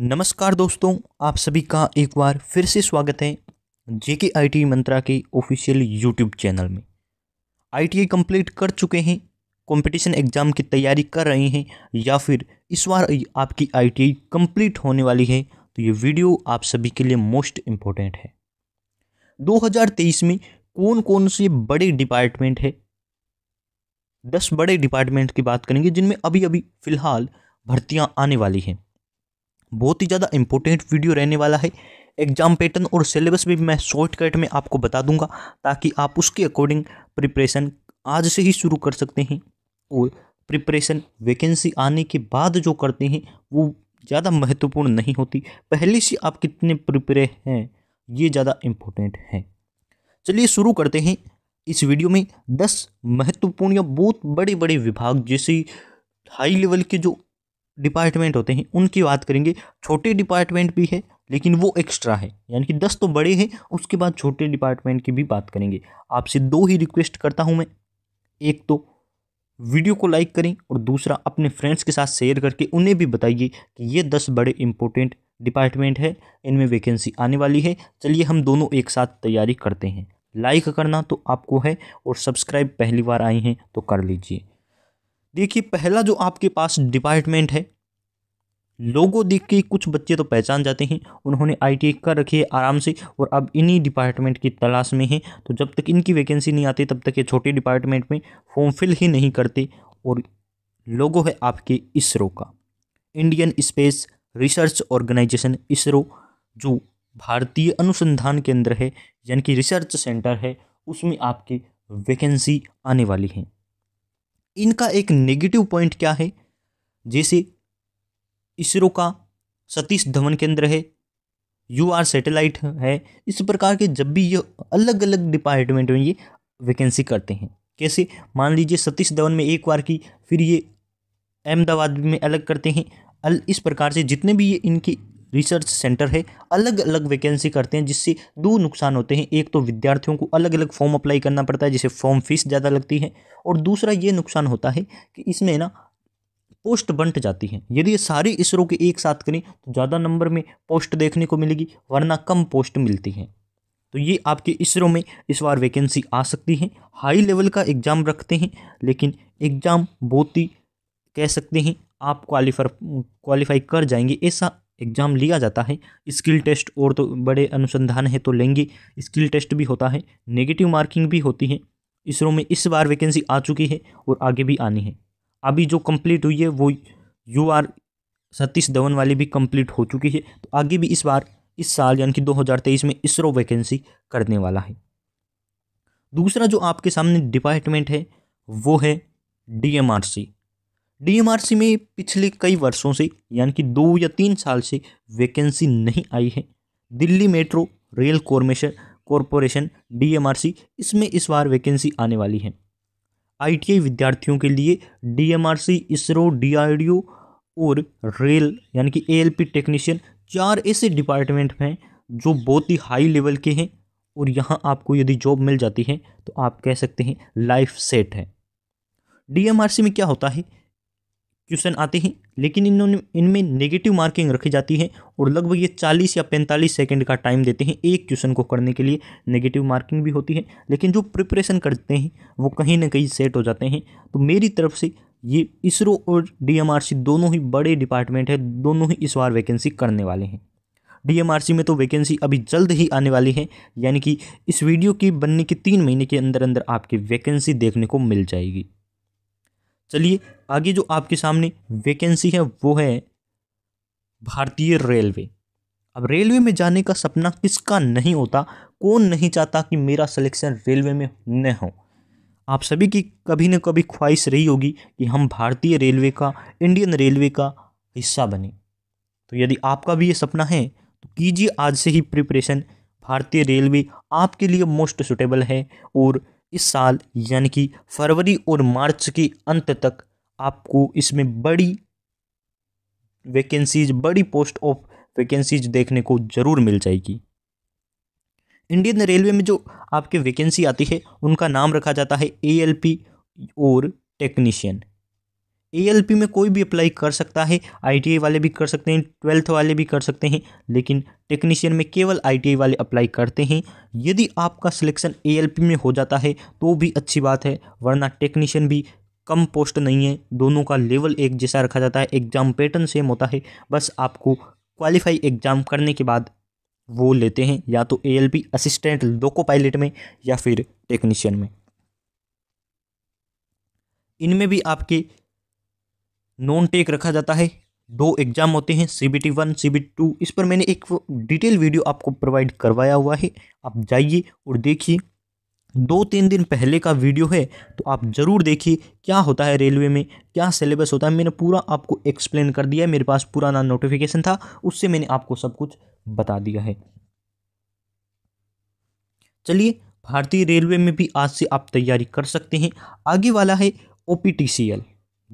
नमस्कार दोस्तों आप सभी का एक बार फिर से स्वागत है जेके आईटी मंत्रा के ऑफिशियल यूट्यूब चैनल में आईटीआई कंप्लीट कर चुके हैं कंपटीशन एग्ज़ाम की तैयारी कर रहे हैं या फिर इस बार आपकी आईटीआई कंप्लीट होने वाली है तो ये वीडियो आप सभी के लिए मोस्ट इम्पोर्टेंट है 2023 में कौन कौन से बड़े डिपार्टमेंट है दस बड़े डिपार्टमेंट की बात करेंगे जिनमें अभी अभी फ़िलहाल भर्तियाँ आने वाली हैं बहुत ही ज़्यादा इंपॉर्टेंट वीडियो रहने वाला है एग्जाम पैटर्न और सिलेबस भी मैं शॉर्टकट में आपको बता दूंगा ताकि आप उसके अकॉर्डिंग प्रिपरेशन आज से ही शुरू कर सकते हैं और प्रिपरेशन वैकेंसी आने के बाद जो करते हैं वो ज़्यादा महत्वपूर्ण नहीं होती पहले से आप कितने प्रिपेयर हैं ये ज़्यादा इम्पोर्टेंट है चलिए शुरू करते हैं इस वीडियो में दस महत्वपूर्ण या बहुत बड़े बड़े विभाग जैसे हाई लेवल के जो डिपार्टमेंट होते हैं उनकी बात करेंगे छोटे डिपार्टमेंट भी है लेकिन वो एक्स्ट्रा है यानी कि दस तो बड़े हैं उसके बाद छोटे डिपार्टमेंट की भी बात करेंगे आपसे दो ही रिक्वेस्ट करता हूँ मैं एक तो वीडियो को लाइक करें और दूसरा अपने फ्रेंड्स के साथ शेयर करके उन्हें भी बताइए कि ये दस बड़े इंपॉर्टेंट डिपार्टमेंट है इनमें वैकेंसी आने वाली है चलिए हम दोनों एक साथ तैयारी करते हैं लाइक करना तो आपको है और सब्सक्राइब पहली बार आई हैं तो कर लीजिए देखिए पहला जो आपके पास डिपार्टमेंट है लोगों देख के कुछ बच्चे तो पहचान जाते हैं उन्होंने आई कर रखी है आराम से और अब इन्हीं डिपार्टमेंट की तलाश में हैं तो जब तक इनकी वैकेंसी नहीं आती तब तक ये छोटे डिपार्टमेंट में फॉर्म फिल ही नहीं करते और लोगो है आपके इसरो का Indian space research organisation ISRO जो भारतीय अनुसंधान केंद्र है यानी कि रिसर्च सेंटर है उसमें आपके वैकेंसी आने वाली है इनका एक नेगेटिव पॉइंट क्या है जैसे इसरो का सतीश धवन केंद्र है यू आर सेटेलाइट है इस प्रकार के जब भी ये अलग अलग डिपार्टमेंट में ये वैकेंसी करते हैं कैसे मान लीजिए सतीश धवन में एक बार की फिर ये अहमदाबाद में अलग करते हैं अल इस प्रकार से जितने भी ये इनकी रिसर्च सेंटर है अलग अलग वैकेंसी करते हैं जिससे दो नुकसान होते हैं एक तो विद्यार्थियों को अलग अलग फॉर्म अप्लाई करना पड़ता है जिसे फॉर्म फीस ज़्यादा लगती है और दूसरा ये नुकसान होता है कि इसमें ना पोस्ट बंट जाती हैं यदि ये सारी इसरो के एक साथ करें तो ज़्यादा नंबर में पोस्ट देखने को मिलेगी वरना कम पोस्ट मिलती हैं तो ये आपके इसरो में इस बार वैकेंसी आ सकती है हाई लेवल का एग्ज़ाम रखते हैं लेकिन एग्ज़ाम बहुत ही कह सकते हैं आप क्वालिफर क्वालिफाई कर जाएंगे ऐसा एग्ज़ाम लिया जाता है स्किल टेस्ट और तो बड़े अनुसंधान है तो लेंगे स्किल टेस्ट भी होता है नेगेटिव मार्किंग भी होती है इसरो में इस बार वैकेंसी आ चुकी है और आगे भी आनी है अभी जो कंप्लीट हुई है वो यू आर सतीश धवन वाली भी कंप्लीट हो चुकी है तो आगे भी इस बार इस साल यानी कि 2023 में इसरो वैकेंसी करने वाला है दूसरा जो आपके सामने डिपार्टमेंट है वो है डी डीएमआरसी में पिछले कई वर्षों से यानी कि दो या तीन साल से वैकेंसी नहीं आई है दिल्ली मेट्रो रेल कॉर्मेशन कॉरपोरेशन डीएमआरसी इसमें इस बार वैकेंसी आने वाली है आईटीआई विद्यार्थियों के लिए डीएमआरसी इसरो डीआरडीओ और रेल यानी कि एएलपी टेक्नीशियन चार ऐसे डिपार्टमेंट हैं जो बहुत ही हाई लेवल के हैं और यहाँ आपको यदि जॉब मिल जाती है तो आप कह सकते हैं लाइफ सेट है डीएमआरसी में क्या होता है क्वेश्चन आते हैं लेकिन इन्होंने इनमें नेगेटिव मार्किंग रखी जाती है और लगभग ये 40 या 45 सेकंड का टाइम देते हैं एक क्वेश्चन को करने के लिए नेगेटिव मार्किंग भी होती है लेकिन जो प्रिपरेशन करते हैं वो कहीं ना कहीं सेट हो जाते हैं तो मेरी तरफ से ये इसरो और डीएमआरसी दोनों ही बड़े डिपार्टमेंट हैं दोनों ही इस बार वैकेंसी करने वाले हैं डीएमआरसी में तो वैकेंसी अभी जल्द ही आने वाली है यानी कि इस वीडियो की बनने के तीन महीने के अंदर अंदर आपकी वैकेंसी देखने को मिल जाएगी चलिए आगे जो आपके सामने वैकेंसी है वो है भारतीय रेलवे अब रेलवे में जाने का सपना किसका नहीं होता कौन नहीं चाहता कि मेरा सिलेक्शन रेलवे में न हो आप सभी की कभी न कभी ख्वाहिश रही होगी कि हम भारतीय रेलवे का इंडियन रेलवे का हिस्सा बने तो यदि आपका भी ये सपना है तो कीजिए आज से ही प्रिपरेशन भारतीय रेलवे आपके लिए मोस्ट सुटेबल है और इस साल यानी कि फरवरी और मार्च के अंत तक आपको इसमें बड़ी वैकेंसीज बड़ी पोस्ट ऑफ वैकेंसीज देखने को ज़रूर मिल जाएगी इंडियन रेलवे में जो आपके वैकेंसी आती है उनका नाम रखा जाता है ए और टेक्नीशियन ए में कोई भी अप्लाई कर सकता है आई वाले भी कर सकते हैं ट्वेल्थ वाले भी कर सकते हैं लेकिन टेक्नीशियन में केवल आई वाले अप्लाई करते हैं यदि आपका सिलेक्शन ए में हो जाता है तो भी अच्छी बात है वरना टेक्नीशियन भी कम पोस्ट नहीं है दोनों का लेवल एक जैसा रखा जाता है एग्ज़ाम पैटर्न सेम होता है बस आपको क्वालिफाई एग्ज़ाम करने के बाद वो लेते हैं या तो ए असिस्टेंट लोको पायलट में या फिर टेक्नीशियन में इनमें भी आपके नॉन टेक रखा जाता है दो एग्ज़ाम होते हैं C B T one C B T two पर मैंने एक डिटेल वीडियो आपको प्रोवाइड करवाया हुआ है आप जाइए और देखिए दो तीन दिन पहले का वीडियो है तो आप ज़रूर देखिए क्या होता है रेलवे में क्या सिलेबस होता है मैंने पूरा आपको एक्सप्लेन कर दिया है मेरे पास पुराना नोटिफिकेशन था उससे मैंने आपको सब कुछ बता दिया है चलिए भारतीय रेलवे में भी आज से आप तैयारी कर सकते हैं आगे वाला है ओ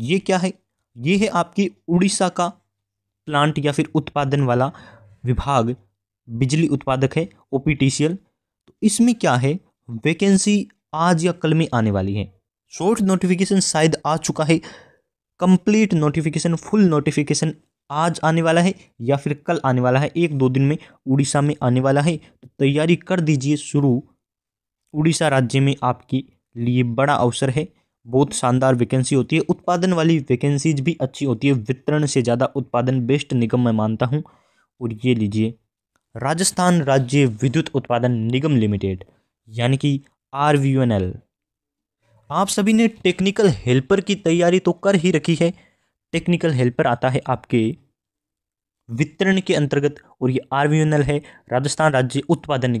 ये क्या है ये है आपकी उड़ीसा का प्लांट या फिर उत्पादन वाला विभाग बिजली उत्पादक है ओ तो इसमें क्या है वैकेंसी आज या कल में आने वाली है शॉर्ट नोटिफिकेशन शायद आ चुका है कंप्लीट नोटिफिकेशन फुल नोटिफिकेशन आज आने वाला है या फिर कल आने वाला है एक दो दिन में उड़ीसा में आने वाला है तो तैयारी कर दीजिए शुरू उड़ीसा राज्य में आपके लिए बड़ा अवसर है बहुत शानदार वैकेंसी होती है उत्पादन वाली वैकेंसीज भी अच्छी होती है वितरण से ज़्यादा उत्पादन बेस्ट निगम मैं मानता हूँ और ये लीजिए राजस्थान राज्य विद्युत उत्पादन निगम लिमिटेड यानी कि आर आप सभी ने टेक्निकल हेल्पर की तैयारी तो कर ही रखी है टेक्निकल हेल्पर आता है आपके वितरण के अंतर्गत और ये आर है राजस्थान राज्य उत्पादन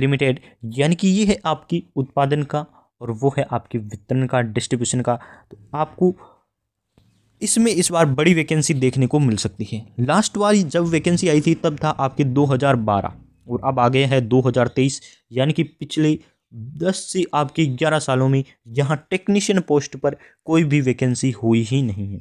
लिमिटेड यानी कि ये है आपकी उत्पादन का और वो है आपके वितरण का डिस्ट्रीब्यूशन का तो आपको इसमें इस बार बड़ी वैकेंसी देखने को मिल सकती है लास्ट बार जब वैकेंसी आई थी तब था आपके 2012 और अब आ गए हैं 2023 यानी कि पिछले 10 से आपके 11 सालों में यहाँ टेक्नीशियन पोस्ट पर कोई भी वैकेंसी हुई ही नहीं है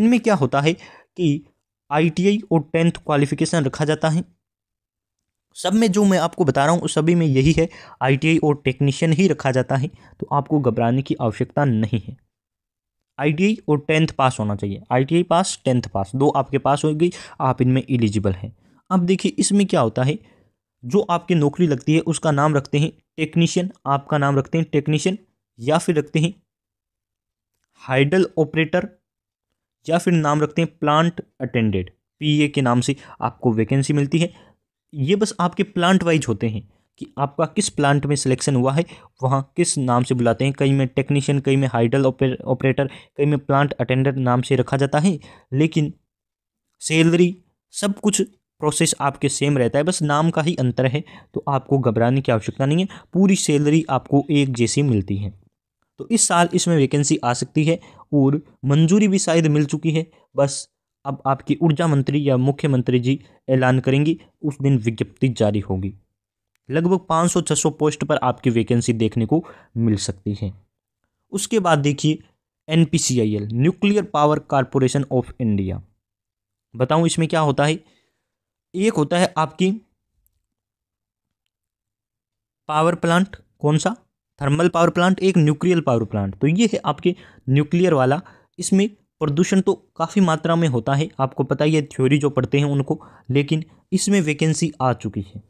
इनमें क्या होता है कि आईटीआई और टेंथ क्वालिफिकेशन रखा जाता है सब में जो मैं आपको बता रहा हूँ उस सभी में यही है आईटीआई और टेक्नीशियन ही रखा जाता है तो आपको घबराने की आवश्यकता नहीं है आईटीआई और टेंथ पास होना चाहिए आईटीआई पास टेंथ पास दो आपके पास हो गई आप इनमें एलिजिबल हैं अब देखिए इसमें क्या होता है जो आपकी नौकरी लगती है उसका नाम रखते हैं टेक्नीशियन आपका नाम रखते हैं टेक्नीशियन या फिर रखते हैं हाइडल ऑपरेटर या फिर नाम रखते हैं प्लांट अटेंडेड पीए के नाम से आपको वैकेंसी मिलती है ये बस आपके प्लांट वाइज होते हैं कि आपका किस प्लांट में सिलेक्शन हुआ है वहाँ किस नाम से बुलाते हैं कई में टेक्नीशियन कई में हाइडल ऑपरेटर कई में प्लांट अटेंडर नाम से रखा जाता है लेकिन सैलरी सब कुछ प्रोसेस आपके सेम रहता है बस नाम का ही अंतर है तो आपको घबराने की आवश्यकता नहीं है पूरी सैलरी आपको एक जैसी मिलती है तो इस साल इसमें वैकेंसी आ सकती है और मंजूरी भी शायद मिल चुकी है बस अब आपकी ऊर्जा मंत्री या मुख्यमंत्री जी ऐलान करेंगी उस दिन विज्ञप्ति जारी होगी लगभग 500-600 पोस्ट पर आपकी वैकेंसी देखने को मिल सकती है उसके बाद देखिए N nuclear power corporation of India बताऊं इसमें क्या होता है एक होता है आपकी पावर प्लांट कौन सा थर्मल पावर प्लांट एक न्यूक्लियर पावर प्लांट तो ये है आपके न्यूक्लियर वाला इसमें प्रदूषण तो काफ़ी मात्रा में होता है आपको पता ही है थ्योरी जो पढ़ते हैं उनको लेकिन इसमें वैकेंसी आ चुकी है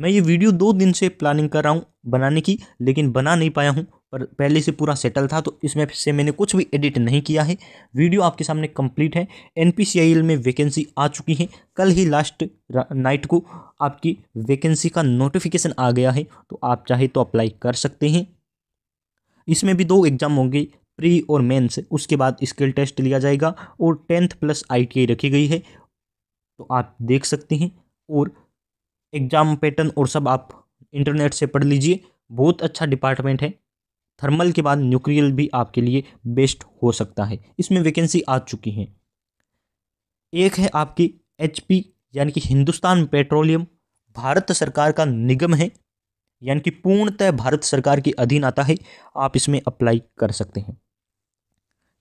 मैं ये वीडियो दो दिन से प्लानिंग कर रहा हूँ बनाने की लेकिन बना नहीं पाया हूँ पर पहले से पूरा सेटल था तो इसमें से मैंने कुछ भी एडिट नहीं किया है वीडियो आपके सामने कंप्लीट है एन में वैकेंसी आ चुकी है कल ही लास्ट नाइट को आपकी वैकेंसी का नोटिफिकेशन आ गया है तो आप चाहे तो अप्लाई कर सकते हैं इसमें भी दो एग्ज़ाम होंगे प्री और मेंस उसके बाद स्किल टेस्ट लिया जाएगा और टेंथ प्लस आई रखी गई है तो आप देख सकते हैं और एग्ज़ाम पैटर्न और सब आप इंटरनेट से पढ़ लीजिए बहुत अच्छा डिपार्टमेंट है थर्मल के बाद न्यूक्लियल भी आपके लिए बेस्ट हो सकता है इसमें वैकेंसी आ चुकी हैं एक है आपकी एच यानी कि हिंदुस्तान पेट्रोलियम भारत सरकार का निगम है यानी कि पूर्णतः भारत सरकार के अधीन आता है आप इसमें अप्लाई कर सकते हैं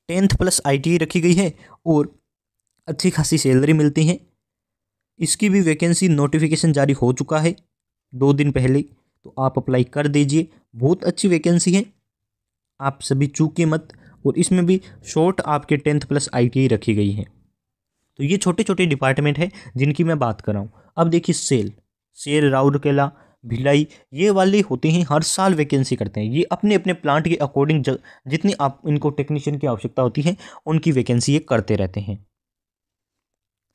टेंथ प्लस आई रखी गई है और अच्छी खासी सैलरी मिलती है इसकी भी वैकेंसी नोटिफिकेशन जारी हो चुका है दो दिन पहले तो आप अप्लाई कर दीजिए बहुत अच्छी वैकेंसी है आप सभी चूके मत और इसमें भी शॉर्ट आपके टेंथ प्लस आई रखी गई है तो ये छोटे छोटे डिपार्टमेंट है जिनकी मैं बात कर रहा हूँ अब देखिए सेल शेर राउरकेला भिलाई ये वाले होते हैं हर साल वैकेंसी करते हैं ये अपने अपने प्लांट के अकॉर्डिंग जितनी आप इनको टेक्नीशियन की आवश्यकता होती है उनकी वैकेंसी ये करते रहते हैं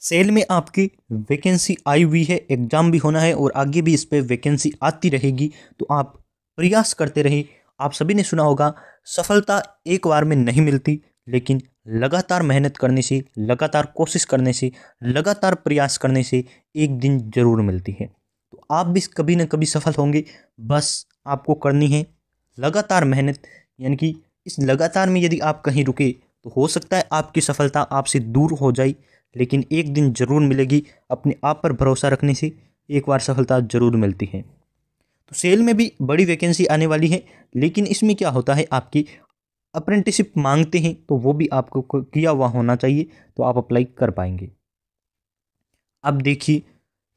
सेल में आपकी वैकेंसी आई हुई है एग्ज़ाम भी होना है और आगे भी इस पर वैकेंसी आती रहेगी तो आप प्रयास करते रहें आप सभी ने सुना होगा सफलता एक बार में नहीं मिलती लेकिन लगातार मेहनत करने से लगातार कोशिश करने से लगातार प्रयास करने से एक दिन ज़रूर मिलती है आप भी कभी ना कभी सफल होंगे बस आपको करनी है लगातार मेहनत यानी कि इस लगातार में यदि आप कहीं रुके तो हो सकता है आपकी सफलता आपसे दूर हो जाए लेकिन एक दिन ज़रूर मिलेगी अपने आप पर भरोसा रखने से एक बार सफलता ज़रूर मिलती है तो सेल में भी बड़ी वैकेंसी आने वाली है लेकिन इसमें क्या होता है आपकी अप्रेंटिसिप मांगते हैं तो वो भी आपको किया हुआ होना चाहिए तो आप अप्लाई कर पाएंगे अब देखिए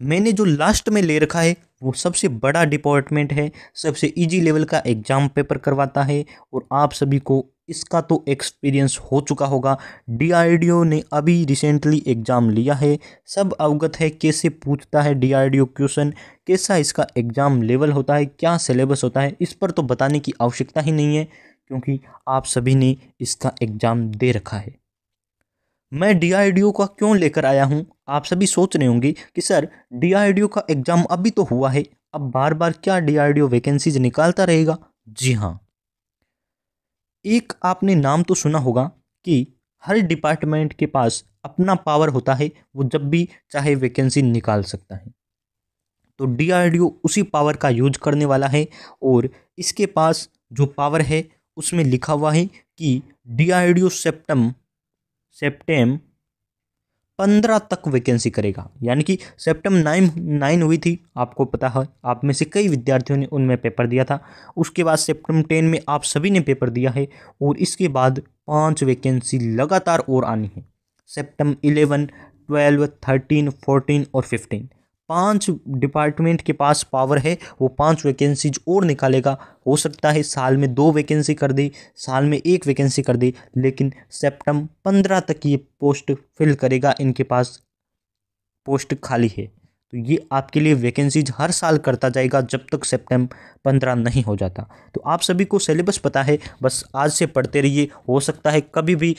मैंने जो लास्ट में ले रखा है वो सबसे बड़ा डिपार्टमेंट है सबसे इजी लेवल का एग्ज़ाम पेपर करवाता है और आप सभी को इसका तो एक्सपीरियंस हो चुका होगा डी ने अभी रिसेंटली एग्ज़ाम लिया है सब अवगत है कैसे पूछता है डीआरडीओ क्वेश्चन कैसा इसका एग्ज़ाम लेवल होता है क्या सिलेबस होता है इस पर तो बताने की आवश्यकता ही नहीं है क्योंकि आप सभी ने इसका एग्ज़ाम दे रखा है मैं डी का क्यों लेकर आया हूँ आप सभी सोच रहे होंगे कि सर डी का एग्ज़ाम अभी तो हुआ है अब बार बार क्या डी वैकेंसीज निकालता रहेगा जी हाँ एक आपने नाम तो सुना होगा कि हर डिपार्टमेंट के पास अपना पावर होता है वो जब भी चाहे वैकेंसी निकाल सकता है तो ओ उसी पावर का यूज करने वाला है और इसके पास जो पावर है उसमें लिखा हुआ है कि D D O CEPTAM CEPTAM पंद्रह तक वैकेंसी करेगा यानी कि सेप्टेम नाइन नाइन हुई थी आपको पता है आप में से कई विद्यार्थियों ने उनमें पेपर दिया था उसके बाद सेप्टेम टेन में आप सभी ने पेपर दिया है और इसके बाद पांच वैकेंसी लगातार और आनी है CEPTAM eleven twelve thirteen fourteen और फिफ्टीन पांच डिपार्टमेंट के पास पावर है वो पांच वैकेंसीज और निकालेगा हो सकता है साल में दो वैकेंसी कर दे साल में एक वैकेंसी कर दे लेकिन सेप्टम पंद्रह तक ये पोस्ट फिल करेगा इनके पास पोस्ट खाली है तो ये आपके लिए वैकेंसीज हर साल करता जाएगा जब तक सितंबर पंद्रह नहीं हो जाता तो आप सभी को सिलेबस पता है बस आज से पढ़ते रहिए हो सकता है कभी भी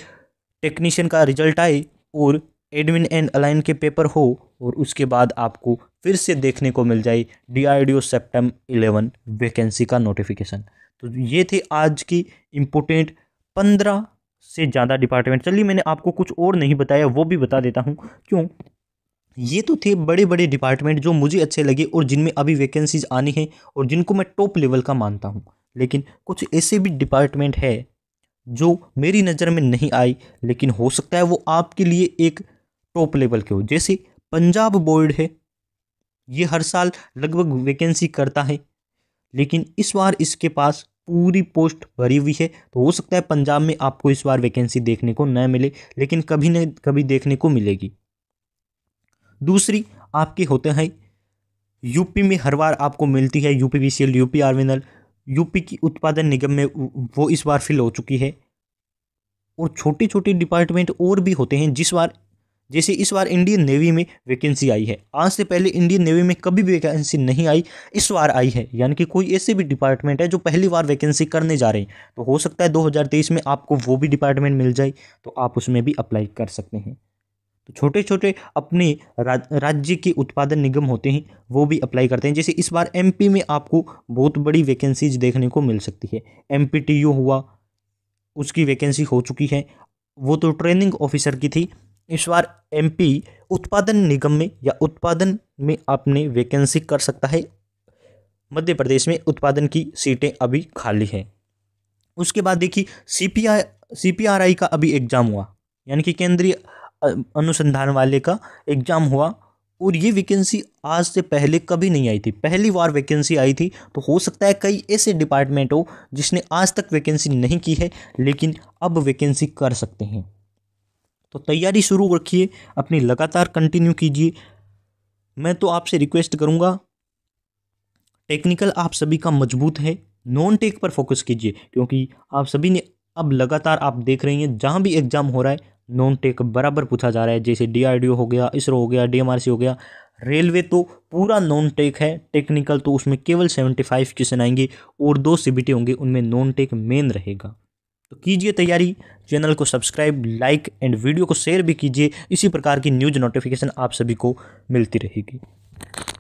टेक्नीशियन का रिजल्ट आए और एडमिन एंड अलाइन के पेपर हो और उसके बाद आपको फिर से देखने को मिल जाए D I D O CEPTAM eleven vacancy का नोटिफिकेशन तो ये थे आज की इम्पोर्टेंट पंद्रह से ज़्यादा डिपार्टमेंट चलिए मैंने आपको कुछ और नहीं बताया वो भी बता देता हूँ क्यों ये तो थे बड़े बड़े डिपार्टमेंट जो मुझे अच्छे लगे और जिनमें अभी वैकेंसीज आनी हैं और जिनको मैं टॉप लेवल का मानता हूँ लेकिन कुछ ऐसे भी डिपार्टमेंट है जो मेरी नज़र में नहीं आई लेकिन हो सकता है वो आपके लिए एक टॉप लेवल के हो जैसे पंजाब बोर्ड है ये हर साल लगभग वैकेंसी करता है लेकिन इस बार इसके पास पूरी पोस्ट भरी हुई है तो हो सकता है पंजाब में आपको इस बार वैकेंसी देखने को न मिले लेकिन कभी न कभी देखने को मिलेगी दूसरी आपके होते हैं यूपी में हर बार आपको मिलती है UP B C L UP आर्मिनल यूपी की उत्पादन निगम में वो इस बार फिल हो चुकी है और छोटे छोटे डिपार्टमेंट और भी होते हैं जिस बार जैसे इस बार इंडियन नेवी में वैकेंसी आई है आज से पहले इंडियन नेवी में कभी भी वैकेंसी नहीं आई इस बार आई है यानी कि कोई ऐसे भी डिपार्टमेंट है जो पहली बार वैकेंसी करने जा रहे हैं तो हो सकता है 2023 में आपको वो भी डिपार्टमेंट मिल जाए तो आप उसमें भी अप्लाई कर सकते हैं तो छोटे छोटे अपने राज्य के उत्पादन निगम होते हैं वो भी अप्लाई करते हैं जैसे इस बार एमपी में आपको बहुत बड़ी वैकेंसीज देखने को मिल सकती है एम हुआ उसकी वैकेंसी हो चुकी है वो तो ट्रेनिंग ऑफिसर की थी इस बार एमपी उत्पादन निगम में या उत्पादन में आपने वैकेंसी कर सकता है मध्य प्रदेश में उत्पादन की सीटें अभी खाली हैं उसके बाद देखिए C P I C P R I का अभी एग्ज़ाम हुआ यानी कि केंद्रीय अनुसंधान वाले का एग्ज़ाम हुआ और ये वैकेंसी आज से पहले कभी नहीं आई थी पहली बार वैकेंसी आई थी तो हो सकता है कई ऐसे डिपार्टमेंट हो जिसने आज तक वैकेंसी नहीं की है लेकिन अब वैकेंसी कर सकते हैं तो तैयारी शुरू रखिए अपनी लगातार कंटिन्यू कीजिए मैं तो आपसे रिक्वेस्ट करूँगा टेक्निकल आप सभी का मजबूत है नॉन टेक पर फोकस कीजिए क्योंकि आप सभी ने अब लगातार आप देख रही हैं जहाँ भी एग्ज़ाम हो रहा है नॉन टेक बराबर पूछा जा रहा है जैसे डीआरडीओ हो गया इसरो हो गया डीएमआरसी हो गया रेलवे तो पूरा नॉन टेक है टेक्निकल तो उसमें केवल सेवेंटी फाइव क्वेश्चन आएंगे और दो सीबीटी होंगे उनमें नॉन टेक मेन रहेगा तो कीजिए तैयारी चैनल को सब्सक्राइब लाइक एंड वीडियो को शेयर भी कीजिए इसी प्रकार की न्यूज़ नोटिफिकेशन आप सभी को मिलती रहेगी